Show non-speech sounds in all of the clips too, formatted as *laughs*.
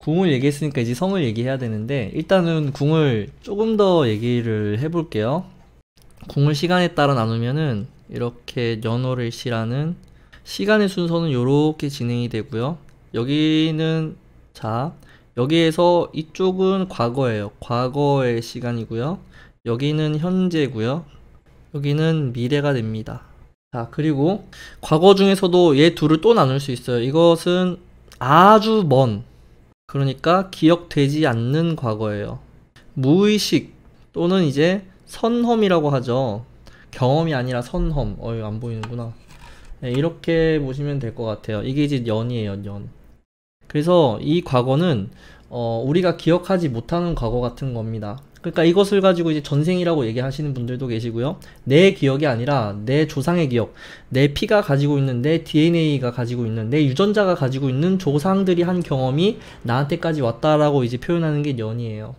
궁을 얘기했으니까 이제 성을 얘기해야 되는데 일단은 궁을 조금 더 얘기를 해볼게요 궁을 시간에 따라 나누면은 이렇게 연호를 시라는 시간의 순서는 이렇게 진행이 되고요 여기는 자 여기에서 이쪽은 과거예요 과거의 시간이고요 여기는 현재고요 여기는 미래가 됩니다 자 그리고 과거 중에서도 얘 둘을 또 나눌 수 있어요 이것은 아주 먼 그러니까 기억되지 않는 과거예요. 무의식 또는 이제 선험이라고 하죠. 경험이 아니라 선험. 어휴, 안 보이는구나. 네, 이렇게 보시면 될 것 같아요. 이게 이제 연이에요, 연. 그래서 이 과거는 어, 우리가 기억하지 못하는 과거 같은 겁니다. 그러니까 이것을 가지고 이제 전생이라고 얘기하시는 분들도 계시고요. 내 기억이 아니라 내 조상의 기억, 내 피가 가지고 있는 내 DNA가 가지고 있는 내 유전자가 가지고 있는 조상들이 한 경험이 나한테까지 왔다라고 이제 표현하는 게 년이에요.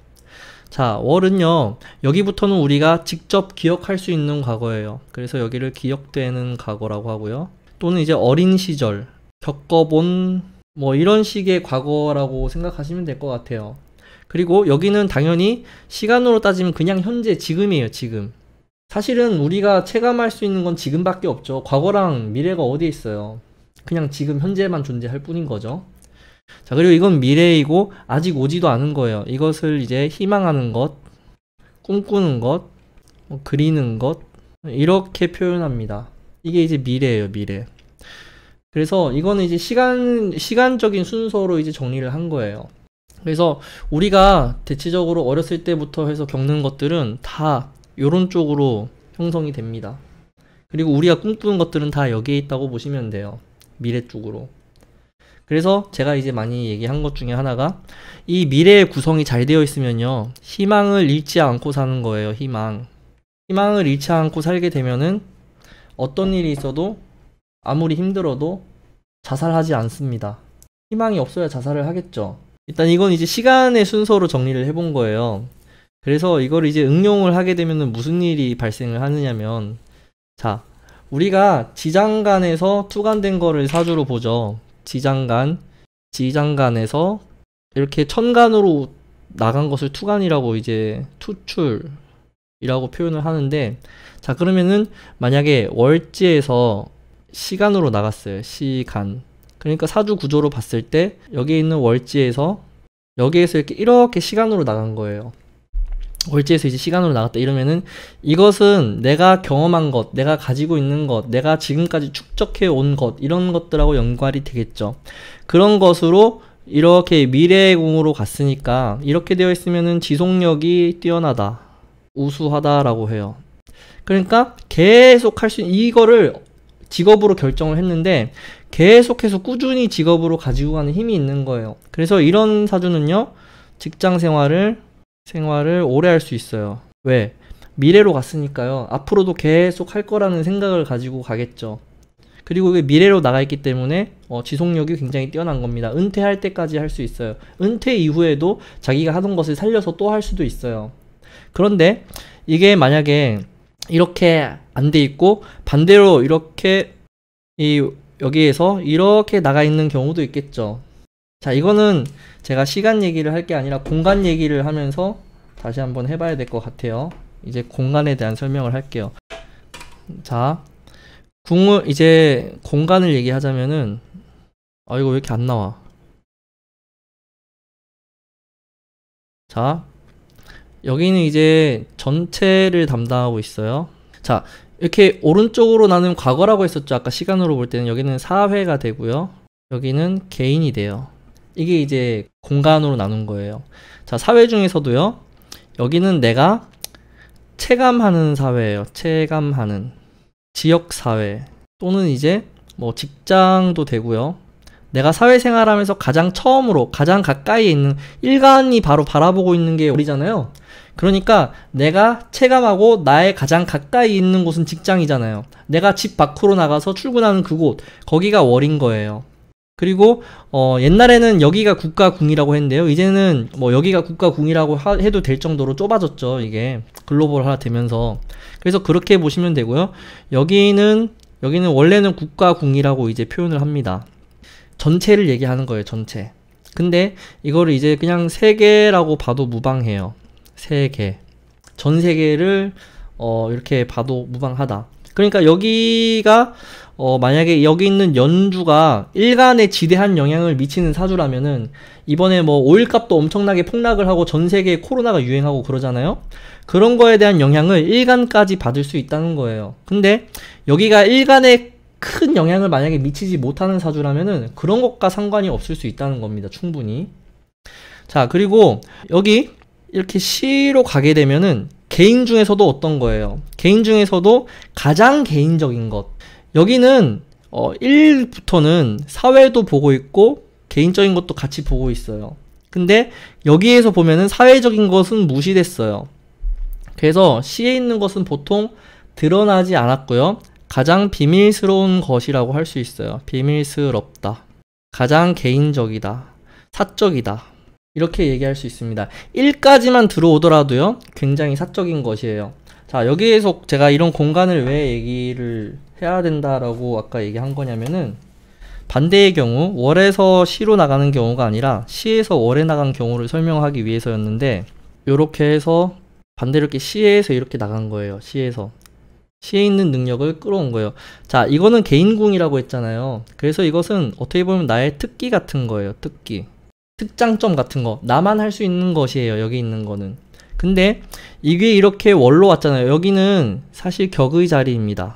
자, 월은요. 여기부터는 우리가 직접 기억할 수 있는 과거예요. 그래서 여기를 기억되는 과거라고 하고요. 또는 이제 어린 시절 겪어본 뭐 이런 식의 과거라고 생각하시면 될 것 같아요. 그리고 여기는 당연히 시간으로 따지면 그냥 현재 지금이에요, 지금. 사실은 우리가 체감할 수 있는 건 지금밖에 없죠. 과거랑 미래가 어디에 있어요? 그냥 지금 현재만 존재할 뿐인 거죠. 자, 그리고 이건 미래이고 아직 오지도 않은 거예요. 이것을 이제 희망하는 것, 꿈꾸는 것, 뭐 그리는 것, 이렇게 표현합니다. 이게 이제 미래예요, 미래. 그래서 이거는 이제 시간, 시간적인 순서로 이제 정리를 한 거예요. 그래서 우리가 대체적으로 어렸을 때부터 해서 겪는 것들은 다 이런 쪽으로 형성이 됩니다. 그리고 우리가 꿈꾸는 것들은 다 여기에 있다고 보시면 돼요. 미래 쪽으로. 그래서 제가 이제 많이 얘기한 것 중에 하나가 이 미래의 구성이 잘 되어 있으면요. 희망을 잃지 않고 사는 거예요. 희망. 희망을 잃지 않고 살게 되면은 어떤 일이 있어도 아무리 힘들어도 자살하지 않습니다. 희망이 없어야 자살을 하겠죠. 일단 이건 이제 시간의 순서로 정리를 해본 거예요. 그래서 이걸 이제 응용을 하게 되면 무슨 일이 발생을 하느냐면 자 우리가 지장간에서 투간된 거를 사주로 보죠. 지장간, 지장간에서 이렇게 천간으로 나간 것을 투간이라고 이제 투출이라고 표현을 하는데 자 그러면은 만약에 월지에서 시간으로 나갔어요. 시간 그러니까 사주 구조로 봤을 때 여기에 있는 월지에서 여기에서 이렇게 이렇게 시간으로 나간 거예요. 월지에서 이제 시간으로 나갔다 이러면은 이것은 내가 경험한 것, 내가 가지고 있는 것, 내가 지금까지 축적해 온 것, 이런 것들하고 연관이 되겠죠. 그런 것으로 이렇게 미래의 공으로 갔으니까 이렇게 되어 있으면은 지속력이 뛰어나다, 우수하다라고 해요. 그러니까 계속 할수 있는 이거를 직업으로 결정을 했는데 계속해서 꾸준히 직업으로 가지고 가는 힘이 있는 거예요. 그래서 이런 사주는요, 직장 생활을, 생활을 오래 할 수 있어요. 왜? 미래로 갔으니까요. 앞으로도 계속 할 거라는 생각을 가지고 가겠죠. 그리고 그게 미래로 나가 있기 때문에 어, 지속력이 굉장히 뛰어난 겁니다. 은퇴할 때까지 할 수 있어요. 은퇴 이후에도 자기가 하던 것을 살려서 또 할 수도 있어요. 그런데 이게 만약에 이렇게 안 돼 있고 반대로 이렇게 이 여기에서 이렇게 나가 있는 경우도 있겠죠 자 이거는 제가 시간 얘기를 할 게 아니라 공간 얘기를 하면서 다시 한번 해봐야 될 것 같아요 이제 공간에 대한 설명을 할게요 자 궁을 이제 공간을 얘기하자면은 아 이거 왜 이렇게 안 나와 자 여기는 이제 전체를 담당하고 있어요 자 이렇게 오른쪽으로 나는 과거라고 했었죠. 아까 시간으로 볼 때는 여기는 사회가 되고요. 여기는 개인이 돼요. 이게 이제 공간으로 나눈 거예요. 자, 사회 중에서도요. 여기는 내가 체감하는 사회예요. 체감하는 지역 사회 또는 이제 뭐 직장도 되고요. 내가 사회생활하면서 가장 처음으로 가장 가까이 있는 일간이 바로 바라보고 있는 게 우리잖아요. 그러니까 내가 체감하고 나의 가장 가까이 있는 곳은 직장이잖아요. 내가 집 밖으로 나가서 출근하는 그곳, 거기가 월인 거예요. 그리고 어, 옛날에는 여기가 국가궁이라고 했는데요. 이제는 뭐 여기가 국가궁이라고 하, 해도 될 정도로 좁아졌죠. 이게 글로벌화 되면서. 그래서 그렇게 보시면 되고요. 여기는 여기는 원래는 국가궁이라고 이제 표현을 합니다. 전체를 얘기하는 거예요. 전체. 근데 이거를 이제 그냥 세계라고 봐도 무방해요. 세계 전 세계를 어, 이렇게 봐도 무방하다. 그러니까 여기가 어, 만약에 여기 있는 연주가 일간에 지대한 영향을 미치는 사주라면은 이번에 뭐 오일값도 엄청나게 폭락을 하고 전 세계에 코로나가 유행하고 그러잖아요. 그런 거에 대한 영향을 일간까지 받을 수 있다는 거예요. 근데 여기가 일간에 큰 영향을 만약에 미치지 못하는 사주라면은 그런 것과 상관이 없을 수 있다는 겁니다. 충분히. 자, 그리고 여기 이렇게 시로 가게 되면은 개인 중에서도 어떤 거예요? 개인 중에서도 가장 개인적인 것. 여기는 어 1부터는 사회도 보고 있고 개인적인 것도 같이 보고 있어요. 근데 여기에서 보면은 사회적인 것은 무시됐어요. 그래서 시에 있는 것은 보통 드러나지 않았고요. 가장 비밀스러운 것이라고 할 수 있어요. 비밀스럽다. 가장 개인적이다. 사적이다. 이렇게 얘기할 수 있습니다. 1까지만 들어오더라도요. 굉장히 사적인 것이에요. 자 여기에서 제가 이런 공간을 왜 얘기를 해야 된다라고 아까 얘기한 거냐면은 반대의 경우 월에서 시로 나가는 경우가 아니라 시에서 월에 나간 경우를 설명하기 위해서였는데 이렇게 해서 반대로 이렇게 시에서 이렇게 나간 거예요. 시에서 시에 있는 능력을 끌어온 거예요. 자, 이거는 개인궁이라고 했잖아요. 그래서 이것은 어떻게 보면 나의 특기 같은 거예요. 특기. 특장점 같은 거 나만 할 수 있는 것이에요 여기 있는 거는 근데 이게 이렇게 월로 왔잖아요 여기는 사실 격의 자리입니다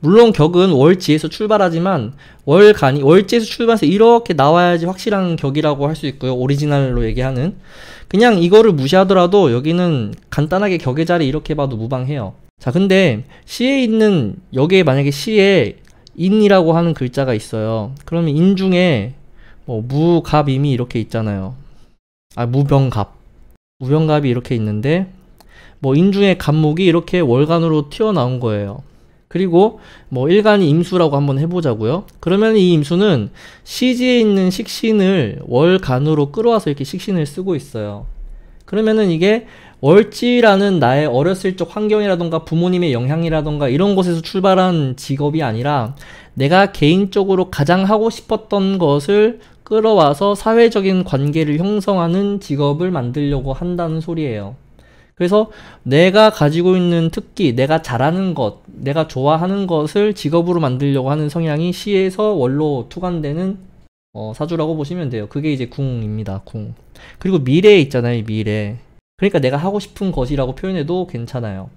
물론 격은 월지에서 출발하지만 월간이 월지에서 출발해서 이렇게 나와야지 확실한 격이라고 할 수 있고요. 오리지널로 얘기하는 그냥 이거를 무시하더라도 여기는 간단하게 격의 자리 이렇게 봐도 무방해요. 자, 근데 시에 있는 여기에 만약에 시에 인이라고 하는 글자가 있어요. 그러면 인 중에 뭐 무갑임이 이렇게 있잖아요. 아 무병갑. 무병갑이 이렇게 있는데 뭐 인중의 갑목이 이렇게 월간으로 튀어나온 거예요. 그리고 뭐 일간이 임수라고 한번 해보자고요. 그러면 이 임수는 시지에 있는 식신을 월간으로 끌어와서 이렇게 식신을 쓰고 있어요. 그러면은 이게 월지라는 나의 어렸을 적 환경이라던가 부모님의 영향이라던가 이런 곳에서 출발한 직업이 아니라 내가 개인적으로 가장 하고 싶었던 것을 끌어와서 사회적인 관계를 형성하는 직업을 만들려고 한다는 소리예요. 그래서 내가 가지고 있는 특기, 내가 잘하는 것, 내가 좋아하는 것을 직업으로 만들려고 하는 성향이 시에서 원로 투관되는 어, 사주라고 보시면 돼요. 그게 이제 궁입니다. 궁. 그리고 미래에 있잖아요. 미래. 그러니까 내가 하고 싶은 것이라고 표현해도 괜찮아요.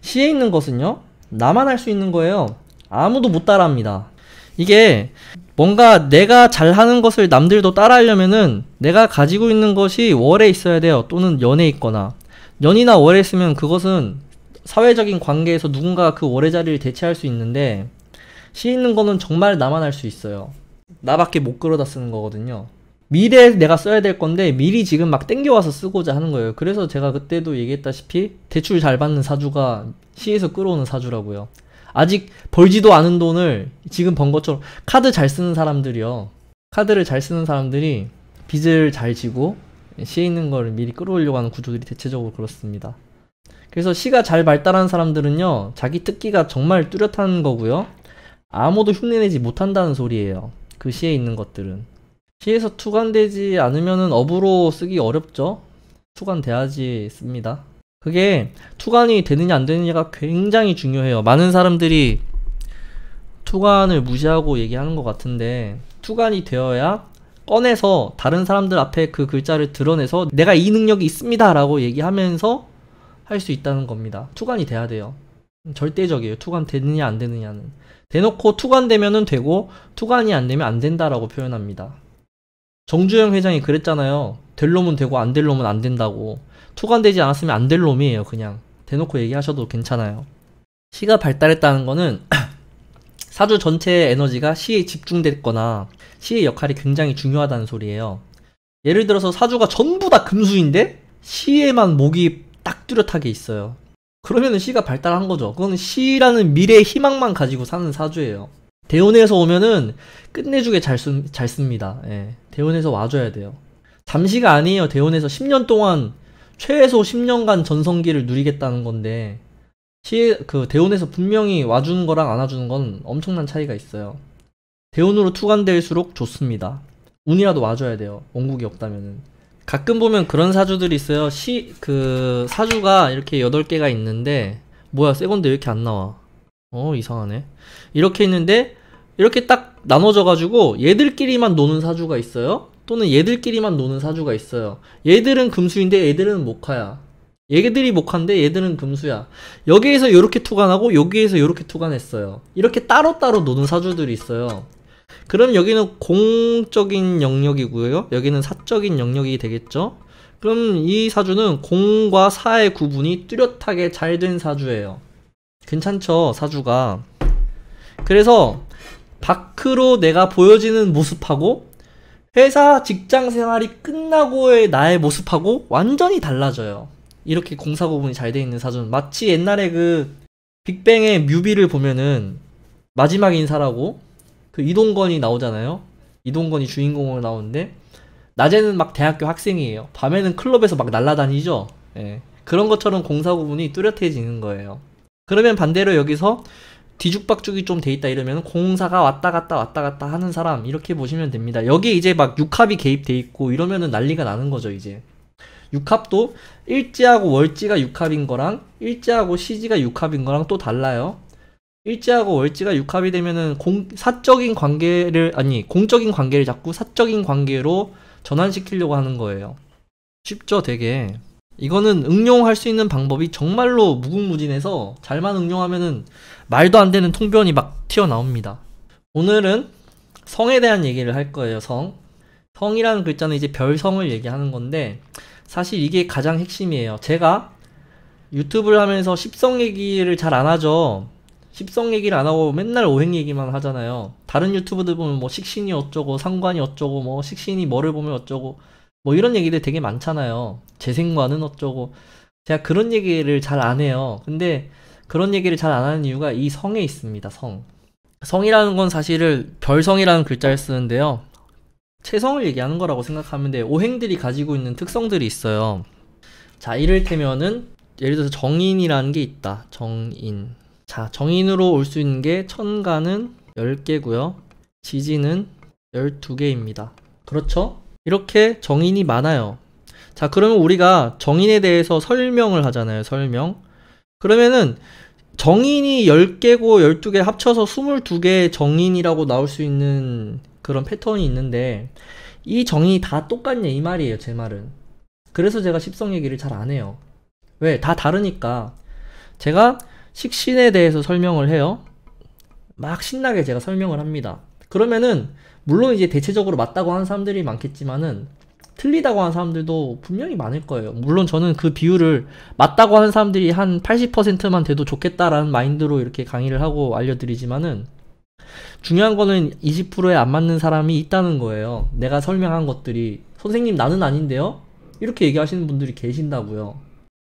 시에 있는 것은요. 나만 할 수 있는 거예요. 아무도 못 따라합니다. 이게 뭔가 내가 잘하는 것을 남들도 따라하려면은 내가 가지고 있는 것이 월에 있어야 돼요. 또는 연에 있거나 연이나 월에 있으면 그것은 사회적인 관계에서 누군가그 월의 자리를 대체할 수 있는데 시 있는 거는 정말 나만 할 수 있어요. 나밖에 못 끌어다 쓰는 거거든요. 미래에 내가 써야 될 건데 미리 지금 막 땡겨와서 쓰고자 하는 거예요. 그래서 제가 그때도 얘기했다시피 대출 잘 받는 사주가 시에서 끌어오는 사주라고요. 아직 벌지도 않은 돈을 지금 번 것처럼 카드 잘 쓰는 사람들이요. 카드를 잘 쓰는 사람들이 빚을 잘 지고 시에 있는 걸 미리 끌어올려고 하는 구조들이 대체적으로 그렇습니다. 그래서 시가 잘 발달한 사람들은요. 자기 특기가 정말 뚜렷한 거고요. 아무도 흉내내지 못한다는 소리예요. 그 시에 있는 것들은. 시에서 투관되지 않으면 업으로 쓰기 어렵죠. 투관돼야지 씁니다. 그게 투관이 되느냐 안 되느냐가 굉장히 중요해요. 많은 사람들이 투관을 무시하고 얘기하는 것 같은데 투관이 되어야 꺼내서 다른 사람들 앞에 그 글자를 드러내서 내가 이 능력이 있습니다 라고 얘기하면서 할 수 있다는 겁니다. 투관이 돼야 돼요. 절대적이에요. 투관 되느냐 안 되느냐는. 대놓고 투관되면 되고 투관이 안 되면 안 된다라고 표현합니다. 정주영 회장이 그랬잖아요. 될 놈은 되고 안 될 놈은 안 된다고. 투관되지 않았으면 안 될 놈이에요 그냥 대놓고 얘기하셔도 괜찮아요 시가 발달했다는 거는 *clears throat* 사주 전체의 에너지가 시에 집중됐거나 시의 역할이 굉장히 중요하다는 소리예요 예를 들어서 사주가 전부 다 금수인데 시에만 목이 딱 뚜렷하게 있어요 그러면 시가 발달한 거죠 그건 시라는 미래의 희망만 가지고 사는 사주예요 대운에서 오면은 끝내주게 잘, 쓰, 잘 씁니다. 예. 대운에서 와줘야 돼요. 잠시가 아니에요. 대운에서 10년 동안 최소 10년간 전성기를 누리겠다는 건데 시, 에그 대운에서 분명히 와주는 거랑 안 와주는 건 엄청난 차이가 있어요. 대운으로 투간될수록 좋습니다. 운이라도 와줘야 돼요. 원국이 없다면은. 가끔 보면 그런 사주들이 있어요. 시, 그, 사주가 이렇게 8개가 있는데, 뭐야, 세 건데 왜 이렇게 안 나와? 어, 이상하네. 이렇게 있는데, 이렇게 딱 나눠져가지고, 얘들끼리만 노는 사주가 있어요. 또는 얘들끼리만 노는 사주가 있어요. 얘들은 금수인데 얘들은 목화야. 얘들이 목화인데 얘들은 금수야. 여기에서 이렇게 투관하고 여기에서 이렇게 투관했어요. 이렇게 따로따로 노는 사주들이 있어요. 그럼 여기는 공적인 영역이고요. 여기는 사적인 영역이 되겠죠. 그럼 이 사주는 공과 사의 구분이 뚜렷하게 잘 된 사주예요. 괜찮죠, 사주가. 그래서 밖으로 내가 보여지는 모습하고 회사 직장 생활이 끝나고의 나의 모습하고 완전히 달라져요. 이렇게 공사 부분이잘 돼 있는 사전. 마치 옛날에 그 빅뱅의 뮤비를 보면은 마지막 인사라고 그 이동건이 나오잖아요. 이동건이 주인공으로 나오는데 낮에는 막 대학교 학생이에요. 밤에는 클럽에서 막 날라다니죠. 예. 그런 것처럼 공사 구분이 뚜렷해지는 거예요. 그러면 반대로 여기서 뒤죽박죽이 좀 돼 있다 이러면 공사가 왔다 갔다 왔다 갔다 하는 사람 이렇게 보시면 됩니다. 여기에 이제 막 육합이 개입돼 있고 이러면은 난리가 나는 거죠 이제. 육합도 일지하고 월지가 육합인 거랑 일지하고 시지가 육합인 거랑 또 달라요. 일지하고 월지가 육합이 되면은 공, 사적인 관계를 아니 공적인 관계를 자꾸 사적인 관계로 전환시키려고 하는 거예요. 쉽죠, 되게. 이거는 응용할 수 있는 방법이 정말로 무궁무진해서 잘만 응용하면은 말도 안 되는 통변이 막 튀어나옵니다. 오늘은 성에 대한 얘기를 할 거예요, 성. 성이라는 글자는 이제 별성을 얘기하는 건데, 사실 이게 가장 핵심이에요. 제가 유튜브를 하면서 십성 얘기를 잘 안 하죠. 십성 얘기를 안 하고 맨날 오행 얘기만 하잖아요. 다른 유튜브들 보면 뭐 식신이 어쩌고, 상관이 어쩌고, 뭐 식신이 뭐를 보면 어쩌고, 뭐 이런 얘기들 되게 많잖아요. 재생관은 어쩌고. 제가 그런 얘기를 잘 안 해요. 근데 그런 얘기를 잘 안 하는 이유가 이 성에 있습니다. 성. 성이라는 건 사실을 별성이라는 글자를 쓰는데요. 체성을 얘기하는 거라고 생각하면 돼요 오행들이 가지고 있는 특성들이 있어요. 자, 이를테면은 예를 들어서 정인이라는 게 있다. 정인. 자, 정인으로 올 수 있는 게 천간은 10개고요. 지지는 12개입니다. 그렇죠? 이렇게 정인이 많아요. 자, 그러면 우리가 정인에 대해서 설명을 하잖아요. 설명. 그러면은 정인이 10개고 12개 합쳐서 22개 정인이라고 나올 수 있는 그런 패턴이 있는데 이 정인이 다 똑같냐 이 말이에요 제 말은 그래서 제가 십성 얘기를 잘 안 해요 왜? 다 다르니까 제가 식신에 대해서 설명을 해요 막 신나게 제가 설명을 합니다 그러면은 물론 이제 대체적으로 맞다고 하는 사람들이 많겠지만은 틀리다고 하는 사람들도 분명히 많을 거예요. 물론 저는 그 비율을 맞다고 하는 사람들이 한 80%만 돼도 좋겠다라는 마인드로 이렇게 강의를 하고 알려드리지만은 중요한 거는 20%에 안 맞는 사람이 있다는 거예요. 내가 설명한 것들이 선생님 나는 아닌데요. 이렇게 얘기하시는 분들이 계신다고요.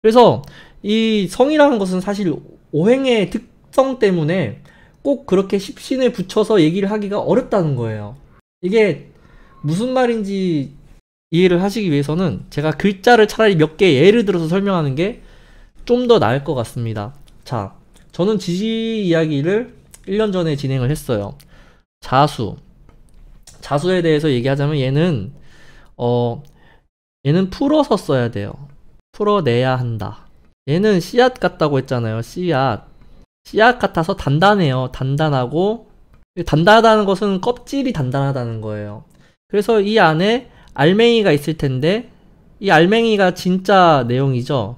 그래서 이 성이라는 것은 사실 오행의 특성 때문에 꼭 그렇게 십신을 붙여서 얘기를 하기가 어렵다는 거예요. 이게 무슨 말인지 이해를 하시기 위해서는 제가 글자를 차라리 몇 개 예를 들어서 설명하는 게 좀 더 나을 것 같습니다. 자, 저는 지지 이야기를 1년 전에 진행을 했어요. 자수. 자수에 대해서 얘기하자면 얘는, 어, 얘는 풀어서 써야 돼요. 풀어내야 한다. 얘는 씨앗 같다고 했잖아요. 씨앗. 씨앗 같아서 단단해요. 단단하고, 단단하다는 것은 껍질이 단단하다는 거예요. 그래서 이 안에 알맹이가 있을 텐데 이 알맹이가 진짜 내용이죠.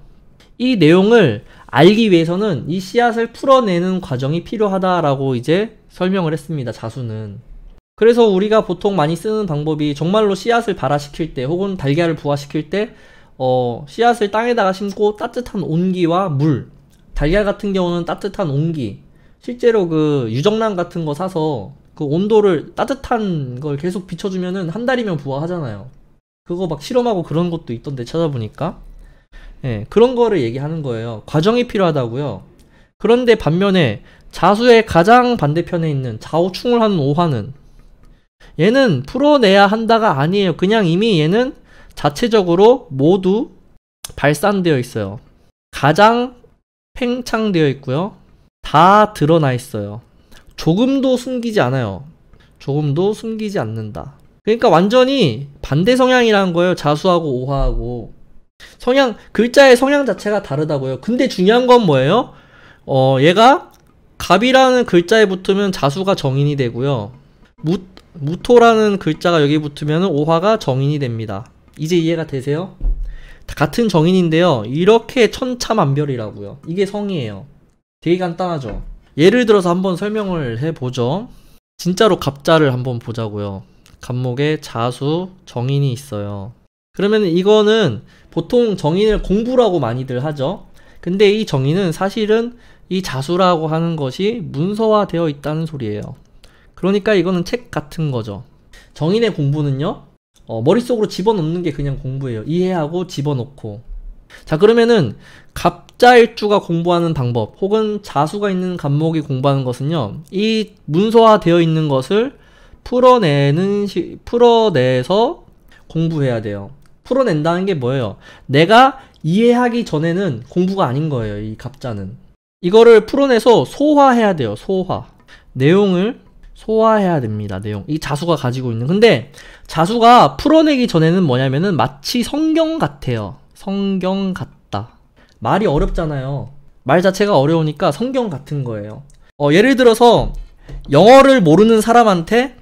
이 내용을 알기 위해서는 이 씨앗을 풀어내는 과정이 필요하다라고 이제 설명을 했습니다. 자수는. 그래서 우리가 보통 많이 쓰는 방법이 정말로 씨앗을 발화시킬 때 혹은 달걀을 부화시킬 때 어, 씨앗을 땅에다가 심고 따뜻한 온기와 물 달걀 같은 경우는 따뜻한 온기 실제로 그 유정란 같은 거 사서 그 온도를 따뜻한 걸 계속 비춰주면은 한 달이면 부화하잖아요. 그거 막 실험하고 그런 것도 있던데 찾아보니까. 예, 그런 거를 얘기하는 거예요. 과정이 필요하다고요. 그런데 반면에 자수의 가장 반대편에 있는 자오충을 하는 오화는 얘는 풀어내야 한다가 아니에요. 그냥 이미 얘는 자체적으로 모두 발산되어 있어요. 가장 팽창되어 있고요. 다 드러나 있어요. 조금도 숨기지 않아요. 조금도 숨기지 않는다. 그러니까 완전히 반대 성향이라는 거예요. 자수하고 오화하고. 성향, 글자의 성향 자체가 다르다고요. 근데 중요한 건 뭐예요? 어, 얘가 갑이라는 글자에 붙으면 자수가 정인이 되고요. 무, 무토라는 글자가 여기 붙으면 오화가 정인이 됩니다. 이제 이해가 되세요? 같은 정인인데요. 이렇게 천차만별이라고요. 이게 성이에요. 되게 간단하죠? 예를 들어서 한번 설명을 해보죠. 진짜로 갑자를 한번 보자고요. 갑목에 자수, 정인이 있어요. 그러면 이거는 보통 정인을 공부라고 많이들 하죠. 근데 이 정인은 사실은 이 자수라고 하는 것이 문서화되어 있다는 소리예요. 그러니까 이거는 책 같은 거죠. 정인의 공부는요. 어, 머릿속으로 집어넣는 게 그냥 공부예요. 이해하고 집어넣고. 자 그러면은 갑자일주가 공부하는 방법 혹은 자수가 있는 간목이 공부하는 것은요. 이 문서화되어 있는 것을 풀어내는 시, 풀어내서 공부해야 돼요. 풀어낸다는 게 뭐예요? 내가 이해하기 전에는 공부가 아닌 거예요. 이 갑자는. 이거를 풀어내서 소화해야 돼요. 소화. 내용을 소화해야 됩니다. 내용. 이 자수가 가지고 있는. 근데 자수가 풀어내기 전에는 뭐냐면은 마치 성경 같아요. 성경 같아. 말이 어렵잖아요. 말 자체가 어려우니까 성경 같은 거예요. 어, 예를 들어서 영어를 모르는 사람한테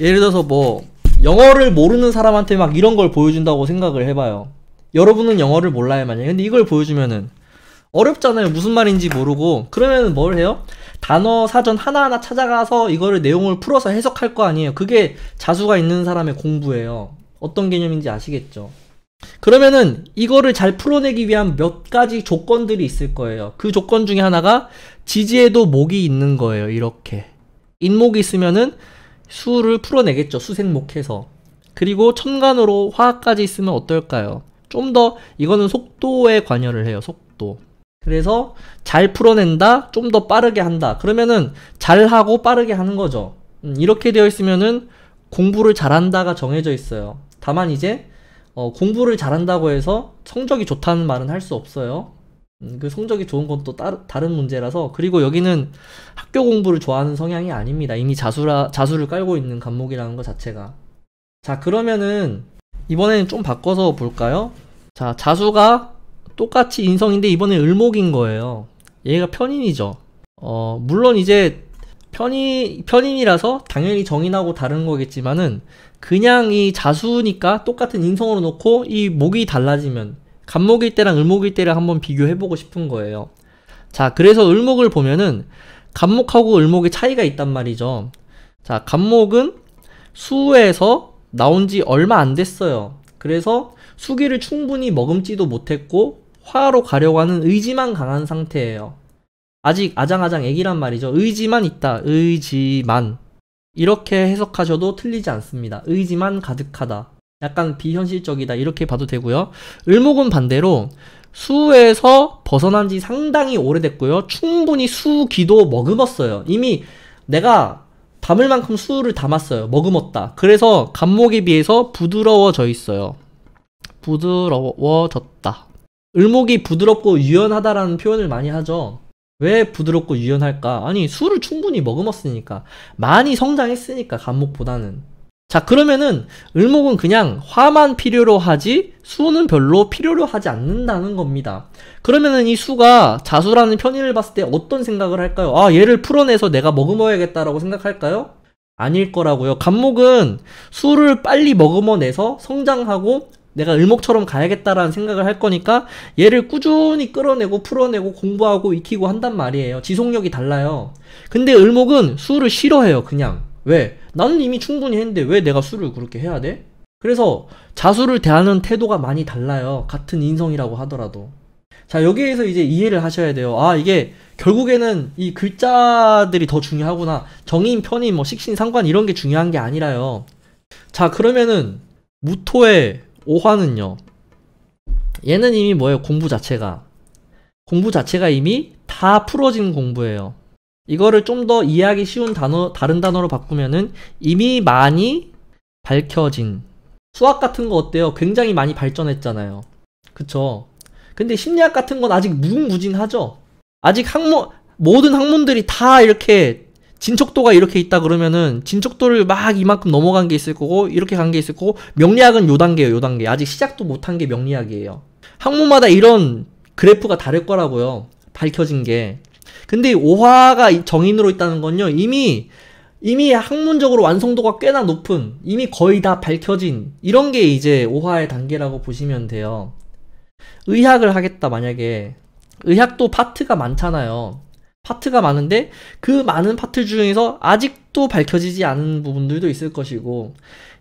예를 들어서 뭐 영어를 모르는 사람한테 막 이런 걸 보여준다고 생각을 해봐요. 여러분은 영어를 몰라요 만약에 근데 이걸 보여주면은 어렵잖아요. 무슨 말인지 모르고 그러면 뭘 해요? 단어 사전 하나하나 찾아가서 이거를 내용을 풀어서 해석할 거 아니에요. 그게 자수가 있는 사람의 공부예요. 어떤 개념인지 아시겠죠? 그러면은 이거를 잘 풀어내기 위한 몇 가지 조건들이 있을 거예요. 그 조건 중에 하나가 지지에도 목이 있는 거예요. 이렇게. 인목이 있으면은 수를 풀어내겠죠. 수생목해서. 그리고 첨간으로 화학까지 있으면 어떨까요? 좀 더 이거는 속도에 관여를 해요. 속도. 그래서 잘 풀어낸다, 좀 더 빠르게 한다. 그러면은 잘하고 빠르게 하는 거죠. 음, 이렇게 되어 있으면은 공부를 잘한다가 정해져 있어요. 다만 이제 어, 공부를 잘한다고 해서 성적이 좋다는 말은 할 수 없어요. 음, 그 성적이 좋은 건 또 다른 문제라서 그리고 여기는 학교 공부를 좋아하는 성향이 아닙니다. 이미 자수라 자수를 깔고 있는 감목이라는것 자체가 자 그러면은 이번에는 좀 바꿔서 볼까요? 자 자수가 똑같이 인성인데 이번에 을목인 거예요. 얘가 편인이죠. 어 물론 이제 편인 편인이라서 당연히 정인하고 다른 거겠지만은 그냥 이 자수니까 똑같은 인성으로 놓고 이 목이 달라지면 간목일 때랑 을목일 때를 한번 비교해보고 싶은 거예요. 자, 그래서 을목을 보면은 간목하고 을목의 차이가 있단 말이죠. 자, 간목은 수에서 나온 지 얼마 안 됐어요. 그래서 수기를 충분히 머금지도 못했고 화로 가려고 하는 의지만 강한 상태예요. 아직 아장아장 애기란 말이죠. 의지만 있다. 의지만. 이렇게 해석하셔도 틀리지 않습니다. 의지만 가득하다. 약간 비현실적이다. 이렇게 봐도 되고요. 을목은 반대로 수에서 벗어난 지 상당히 오래됐고요. 충분히 수기도 머금었어요. 이미 내가 담을 만큼 수를 담았어요. 머금었다. 그래서 간목에 비해서 부드러워져 있어요. 부드러워졌다. 을목이 부드럽고 유연하다라는 표현을 많이 하죠. 왜 부드럽고 유연할까? 아니, 술을 충분히 머금었으니까. 많이 성장했으니까, 감목보다는. 자, 그러면은, 을목은 그냥 화만 필요로 하지, 수는 별로 필요로 하지 않는다는 겁니다. 그러면은 이 수가 자수라는 편의를 봤을 때 어떤 생각을 할까요? 아, 얘를 풀어내서 내가 머금어야겠다라고 생각할까요? 아닐 거라고요. 감목은 술을 빨리 머금어내서 성장하고 내가 을목처럼 가야겠다라는 생각을 할 거니까 얘를 꾸준히 끌어내고 풀어내고 공부하고 익히고 한단 말이에요. 지속력이 달라요. 근데 을목은 술을 싫어해요, 그냥. 왜? 나는 이미 충분히 했는데 왜 내가 술을 그렇게 해야 돼? 그래서 자수를 대하는 태도가 많이 달라요. 같은 인성이라고 하더라도. 자, 여기에서 이제 이해를 하셔야 돼요. 아, 이게 결국에는 이 글자들이 더 중요하구나. 정인, 편인, 뭐 식신, 상관 이런 게 중요한 게 아니라요. 자, 그러면은 무토의 5화는요. 얘는 이미 뭐예요? 공부 자체가. 공부 자체가 이미 다 풀어진 공부예요. 이거를 좀 더 이해하기 쉬운 단어, 다른 단어로 바꾸면은 이미 많이 밝혀진. 수학 같은 거 어때요? 굉장히 많이 발전했잖아요. 그쵸? 근데 심리학 같은 건 아직 무궁무진하죠? 아직 학문, 모든 학문들이 다 이렇게 진척도가 이렇게 있다 그러면은 진척도를 막 이만큼 넘어간 게 있을 거고 이렇게 간 게 있을 거고 명리학은 요 단계예요 요 단계 아직 시작도 못한 게 명리학이에요 학문마다 이런 그래프가 다를 거라고요 밝혀진 게 근데 오화가 정인으로 있다는 건요 이미 이미 학문적으로 완성도가 꽤나 높은 이미 거의 다 밝혀진 이런 게 이제 오화의 단계라고 보시면 돼요 의학을 하겠다 만약에 의학도 파트가 많잖아요 파트가 많은데 그 많은 파트 중에서 아직도 밝혀지지 않은 부분들도 있을 것이고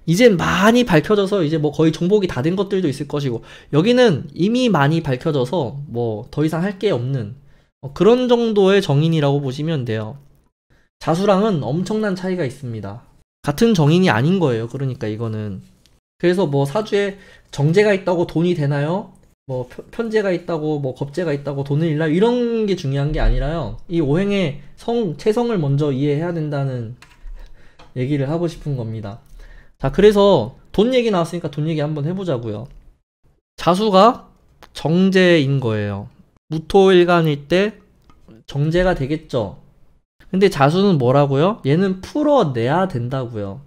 이제 많이 밝혀져서 이제 뭐 거의 정복이 다 된 것들도 있을 것이고 여기는 이미 많이 밝혀져서 뭐 더 이상 할 게 없는 어, 그런 정도의 정인이라고 보시면 돼요. 자수랑은 엄청난 차이가 있습니다. 같은 정인이 아닌 거예요. 그러니까 이거는 그래서 뭐 사주에 정제가 있다고 돈이 되나요? 뭐 편제가 있다고 뭐 겁제가 있다고 돈을 잃나 이런 게 중요한 게 아니라요. 이 오행의 성 체성을 먼저 이해해야 된다는 얘기를 하고 싶은 겁니다. 자, 그래서 돈 얘기 나왔으니까 돈 얘기 한번 해보자고요. 자수가 정제인 거예요. 무토일간일 때 정제가 되겠죠. 근데 자수는 뭐라고요? 얘는 풀어내야 된다고요.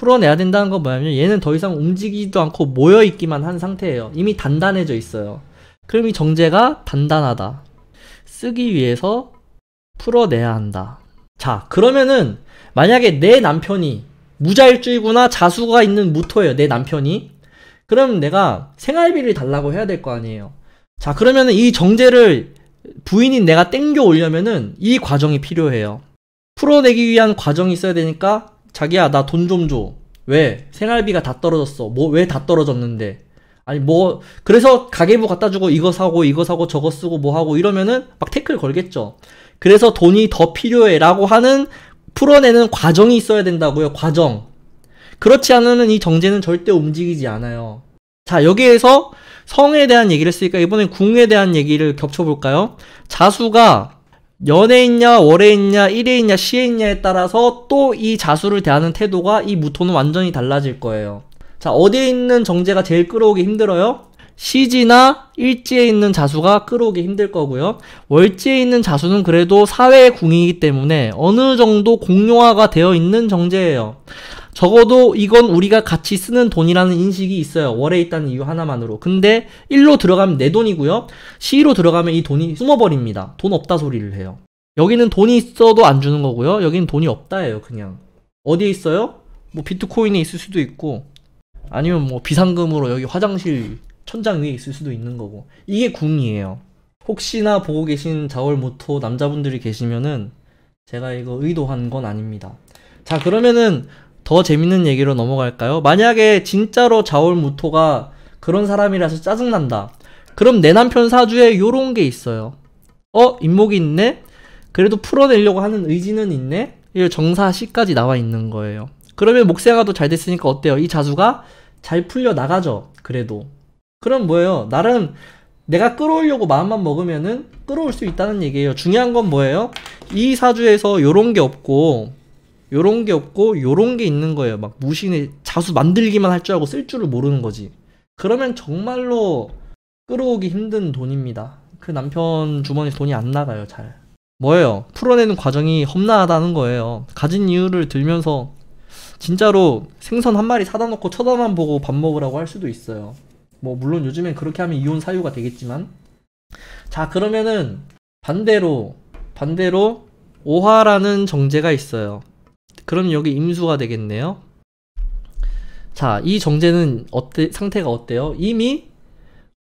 풀어내야 된다는 건 뭐냐면 얘는 더 이상 움직이지도 않고 모여있기만 한 상태예요. 이미 단단해져 있어요. 그럼 이 정제가 단단하다. 쓰기 위해서 풀어내야 한다. 자, 그러면은 만약에 내 남편이 무자일주의구나 자수가 있는 무토예요. 내 남편이. 그럼 내가 생활비를 달라고 해야 될 거 아니에요. 자, 그러면은 이 정제를 부인인 내가 땡겨 오려면은 이 과정이 필요해요. 풀어내기 위한 과정이 있어야 되니까 자기야 나 돈 좀 줘. 왜? 생활비가 다 떨어졌어. 뭐 왜 다 떨어졌는데? 아니 뭐 그래서 가계부 갖다 주고 이거 사고 이거 사고 저거 쓰고 뭐 하고 이러면은 막 태클 걸겠죠. 그래서 돈이 더 필요해라고 하는 풀어내는 과정이 있어야 된다고요. 과정. 그렇지 않으면 이 정제는 절대 움직이지 않아요. 자, 여기에서 성에 대한 얘기를 했으니까 이번엔 궁에 대한 얘기를 겹쳐볼까요? 자수가 연애 있냐 월에 있냐 일에 있냐 시에 있냐에 따라서 또 이 자수를 대하는 태도가 이 무토는 완전히 달라질 거예요. 자 어디에 있는 정제가 제일 끌어오기 힘들어요? 시지나 일지에 있는 자수가 끌어오기 힘들 거고요. 월지에 있는 자수는 그래도 사회의 궁이기 때문에 어느 정도 공용화가 되어 있는 정제예요. 적어도 이건 우리가 같이 쓰는 돈이라는 인식이 있어요. 월에 있다는 이유 하나만으로. 근데 1로 들어가면 내 돈이고요. C로 들어가면 이 돈이 숨어버립니다. 돈 없다 소리를 해요. 여기는 돈이 있어도 안 주는 거고요. 여기는 돈이 없다예요, 그냥. 어디에 있어요? 뭐 비트코인에 있을 수도 있고 아니면 뭐 비상금으로 여기 화장실 천장 위에 있을 수도 있는 거고 이게 궁이에요. 혹시나 보고 계신 자월모토 남자분들이 계시면은 제가 이거 의도한 건 아닙니다. 자 그러면은 더 재밌는 얘기로 넘어갈까요? 만약에 진짜로 자올무토가 그런 사람이라서 짜증난다. 그럼 내 남편 사주에 요런 게 있어요. 어? 인목이 있네? 그래도 풀어내려고 하는 의지는 있네? 이 정사 시까지 나와 있는 거예요. 그러면 목생화도 잘 됐으니까 어때요? 이 자수가 잘 풀려 나가죠. 그래도. 그럼 뭐예요? 나름 내가 끌어올려고 마음만 먹으면은 끌어올 수 있다는 얘기예요. 중요한 건 뭐예요? 이 사주에서 요런 게 없고 요런 게 없고 요런 게 있는 거예요. 막 무신의 자수 만들기만 할 줄 알고 쓸 줄을 모르는 거지. 그러면 정말로 끌어오기 힘든 돈입니다. 그 남편 주머니에서 돈이 안 나가요, 잘. 뭐예요? 풀어내는 과정이 험난하다는 거예요. 가진 이유를 들면서 진짜로 생선 한 마리 사다 놓고 쳐다만 보고 밥 먹으라고 할 수도 있어요. 뭐 물론 요즘엔 그렇게 하면 이혼 사유가 되겠지만 자 그러면은 반대로 반대로 오화라는 정제가 있어요. 그럼 여기 임수가 되겠네요. 자, 이 정제는 어때, 상태가 어때요? 이미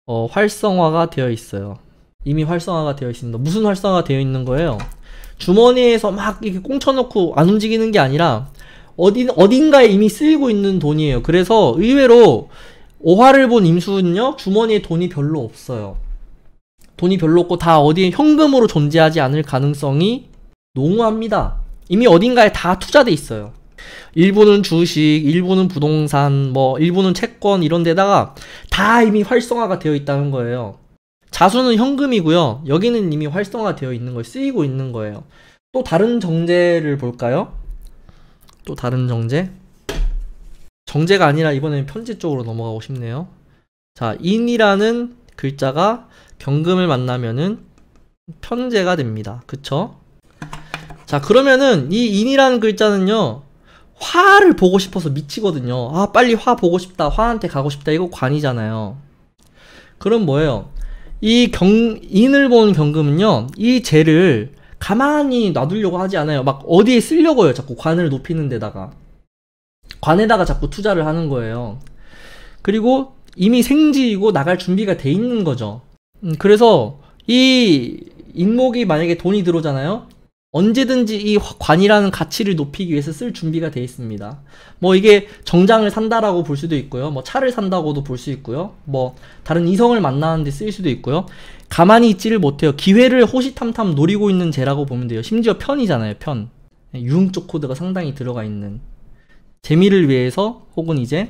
어, 활성화가 되어 있어요. 이미 활성화가 되어 있습니다. 무슨 활성화가 되어 있는 거예요? 주머니에서 막 이렇게 꽁쳐놓고 안 움직이는 게 아니라 어딘, 어딘가에 이미 쓰이고 있는 돈이에요. 그래서 의외로 오화를 본 임수는요, 주머니에 돈이 별로 없어요. 돈이 별로 없고 다 어디에 현금으로 존재하지 않을 가능성이 농후합니다. 이미 어딘가에 다 투자돼 있어요. 일부는 주식, 일부는 부동산, 뭐 일부는 채권 이런 데다가 다 이미 활성화가 되어 있다는 거예요. 자수는 현금이고요. 여기는 이미 활성화되어 있는 걸 쓰이고 있는 거예요. 또 다른 정제를 볼까요? 또 다른 정제. 정제가 아니라 이번에는 편지 쪽으로 넘어가고 싶네요. 자, 인이라는 글자가 경금을 만나면은 편제가 됩니다. 그쵸? 자 그러면은 이 인이라는 글자는요 화를 보고 싶어서 미치거든요 아 빨리 화 보고 싶다 화한테 가고 싶다 이거 관이잖아요 그럼 뭐예요 이 경, 인을 보는 경금은요 이 재를 가만히 놔두려고 하지 않아요 막 어디에 쓰려고 해요 자꾸 관을 높이는 데다가 관에다가 자꾸 투자를 하는 거예요 그리고 이미 생지이고 나갈 준비가 돼 있는 거죠 음, 그래서 이 인목이 만약에 돈이 들어오잖아요 언제든지 이 관이라는 가치를 높이기 위해서 쓸 준비가 되어 있습니다. 뭐 이게 정장을 산다라고 볼 수도 있고요. 뭐 차를 산다고도 볼 수 있고요. 뭐 다른 이성을 만나는데 쓸 수도 있고요. 가만히 있지를 못해요. 기회를 호시탐탐 노리고 있는 죄라고 보면 돼요. 심지어 편이잖아요. 편. 유흥적 코드가 상당히 들어가 있는. 재미를 위해서 혹은 이제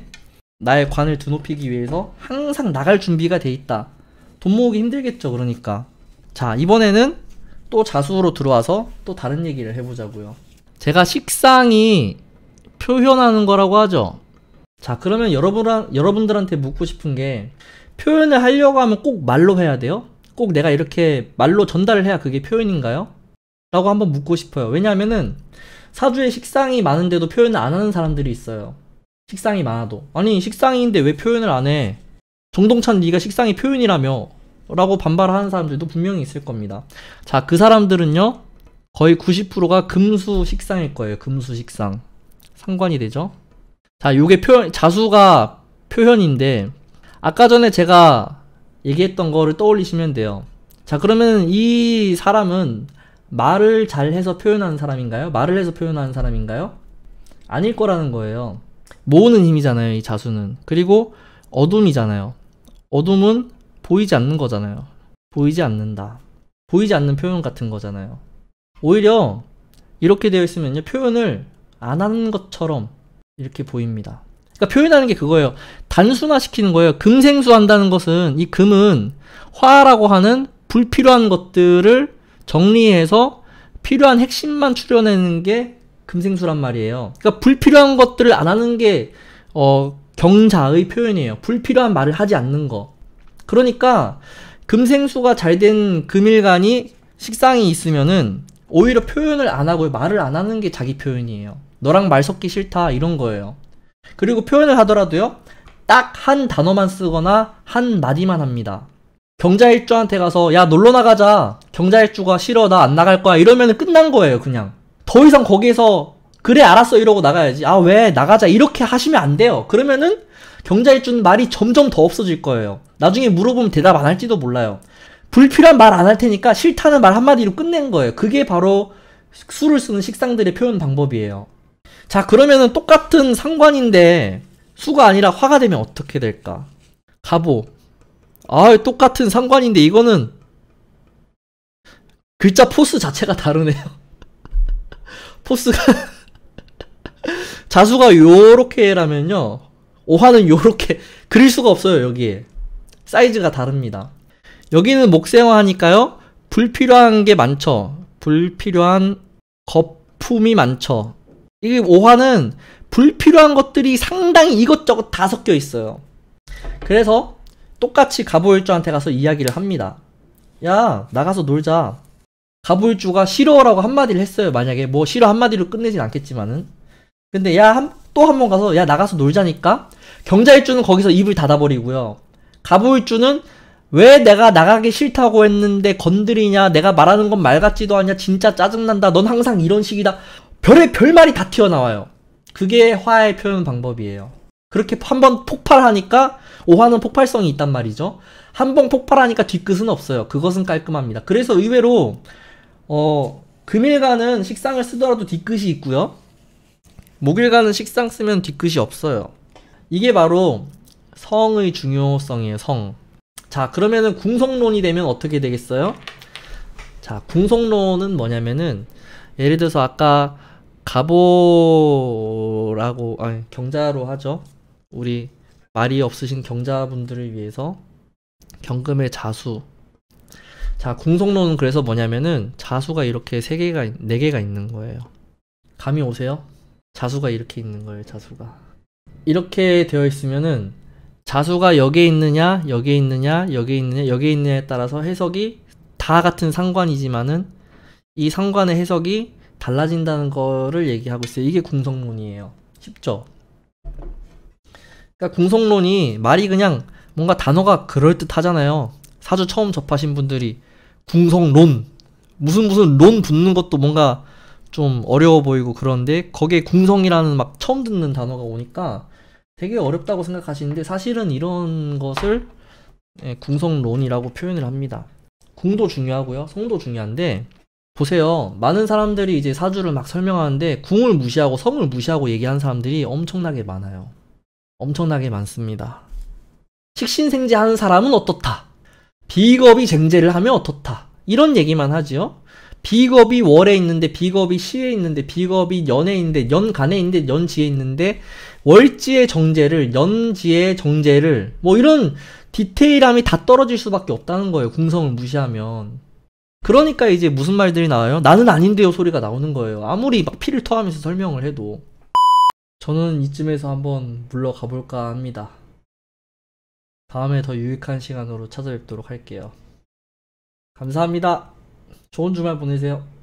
나의 관을 드높이기 위해서 항상 나갈 준비가 돼 있다. 돈 모으기 힘들겠죠. 그러니까. 자 이번에는 또 자수로 들어와서 또 다른 얘기를 해보자고요. 제가 식상이 표현하는 거라고 하죠. 자, 그러면 여러분, 여러분들한테 묻고 싶은 게 표현을 하려고 하면 꼭 말로 해야 돼요? 꼭 내가 이렇게 말로 전달을 해야 그게 표현인가요? 라고 한번 묻고 싶어요. 왜냐면은 하 사주에 식상이 많은데도 표현을 안 하는 사람들이 있어요. 식상이 많아도. 아니, 식상인데 왜 표현을 안 해? 정동찬 네가 식상이 표현이라며. 라고 반발하는 사람들도 분명히 있을 겁니다. 자, 그 사람들은요, 거의 90%가 금수 식상일 거예요. 금수 식상. 상관이 되죠? 자, 요게 표현, 자수가 표현인데, 아까 전에 제가 얘기했던 거를 떠올리시면 돼요. 자, 그러면 이 사람은 말을 잘 해서 표현하는 사람인가요? 말을 해서 표현하는 사람인가요? 아닐 거라는 거예요. 모으는 힘이잖아요, 이 자수는. 그리고 어둠이잖아요. 어둠은 보이지 않는 거잖아요. 보이지 않는다. 보이지 않는 표현 같은 거잖아요. 오히려 이렇게 되어 있으면요. 표현을 안 하는 것처럼 이렇게 보입니다. 그러니까 표현하는 게 그거예요. 단순화시키는 거예요. 금생수 한다는 것은 이 금은 화라고 하는 불필요한 것들을 정리해서 필요한 핵심만 추려내는 게 금생수란 말이에요. 그러니까 불필요한 것들을 안 하는 게 어, 경자의 표현이에요. 불필요한 말을 하지 않는 거. 그러니까 금생수가 잘 된 금일간이 식상이 있으면은 오히려 표현을 안 하고 말을 안 하는 게 자기 표현이에요. 너랑 말 섞기 싫다 이런 거예요. 그리고 표현을 하더라도요. 딱 한 단어만 쓰거나 한 마디만 합니다. 경자일주한테 가서 야 놀러 나가자. 경자일주가 싫어 나 안 나갈 거야 이러면 끝난 거예요 그냥. 더 이상 거기에서 그래 알았어 이러고 나가야지. 아 왜 나가자 이렇게 하시면 안 돼요. 그러면은 경자일준 말이 점점 더 없어질 거예요. 나중에 물어보면 대답 안 할지도 몰라요. 불필요한 말 안 할 테니까 싫다는 말 한마디로 끝낸 거예요. 그게 바로 술을 쓰는 식상들의 표현 방법이에요. 자, 그러면은 똑같은 상관인데 수가 아니라 화가 되면 어떻게 될까? 가보. 아, 똑같은 상관인데 이거는 글자 포스 자체가 다르네요. *laughs* 포스가 *laughs* 자수가 요렇게라면요. 오화는 요렇게 *laughs* 그릴 수가 없어요 여기에 사이즈가 다릅니다 여기는 목생화 하니까요 불필요한 게 많죠 불필요한 거품이 많죠 이오화는 불필요한 것들이 상당히 이것저것 다 섞여 있어요 그래서 똑같이 가보일주한테 가서 이야기를 합니다 야 나가서 놀자 가보일주가 싫어라고 한마디를 했어요 만약에 뭐 싫어 한마디로 끝내진 않겠지만은 근데 야 또 한 번 가서 야 나가서 놀자니까 경자일주는 거기서 입을 닫아버리고요. 가부일주는 왜 내가 나가기 싫다고 했는데 건드리냐, 내가 말하는 건 말 같지도 않냐, 진짜 짜증난다, 넌 항상 이런 식이다. 별의 별말이 다 튀어나와요. 그게 화의 표현 방법이에요. 그렇게 한 번 폭발하니까 오화는 폭발성이 있단 말이죠. 한 번 폭발하니까 뒤끝은 없어요. 그것은 깔끔합니다. 그래서 의외로 어, 금일간은 식상을 쓰더라도 뒤끝이 있고요. 목일간은 식상 쓰면 뒤끝이 없어요. 이게 바로 성의 중요성이에요. 성. 자 그러면은 궁성론이 되면 어떻게 되겠어요? 자 궁성론은 뭐냐면은 예를 들어서 아까 가보라고 아니 경자로 하죠. 우리 말이 없으신 경자분들을 위해서 경금의 자수. 자, 궁성론은 그래서 뭐냐면은 자수가 이렇게 세 개가 네 개가 있는 거예요. 감이 오세요? 자수가 이렇게 있는 거예요, 자수가. 이렇게 되어 있으면은 자수가 여기에 있느냐, 여기에 있느냐, 여기에 있느냐, 여기에 있느냐에 따라서 해석이 다 같은 상관이지만은 이 상관의 해석이 달라진다는 거를 얘기하고 있어요. 이게 궁성론이에요. 쉽죠? 그러니까 궁성론이 말이 그냥 뭔가 단어가 그럴듯하잖아요. 사주 처음 접하신 분들이 궁성론 무슨 무슨 론 붙는 것도 뭔가 좀 어려워 보이고 그런데 거기에 궁성이라는 막 처음 듣는 단어가 오니까 되게 어렵다고 생각하시는데 사실은 이런 것을 예, 궁성론이라고 표현을 합니다. 궁도 중요하고요. 성도 중요한데 보세요. 많은 사람들이 이제 사주를 막 설명하는데 궁을 무시하고 성을 무시하고 얘기한 사람들이 엄청나게 많아요. 엄청나게 많습니다. 식신생제 하는 사람은 어떻다. 비겁이 쟁제를 하면 어떻다. 이런 얘기만 하지요. 비겁이 월에 있는데 비겁이 시에 있는데 비겁이 연에 있는데 연간에 있는데 연지에 있는데 월지의 정제를 연지의 정제를 뭐 이런 디테일함이 다 떨어질 수밖에 없다는 거예요. 궁성을 무시하면. 그러니까 이제 무슨 말들이 나와요? 나는 아닌데요 소리가 나오는 거예요. 아무리 막 피를 토하면서 설명을 해도. 저는 이쯤에서 한번 물러가 볼까 합니다. 다음에 더 유익한 시간으로 찾아뵙도록 할게요. 감사합니다. 좋은 주말 보내세요.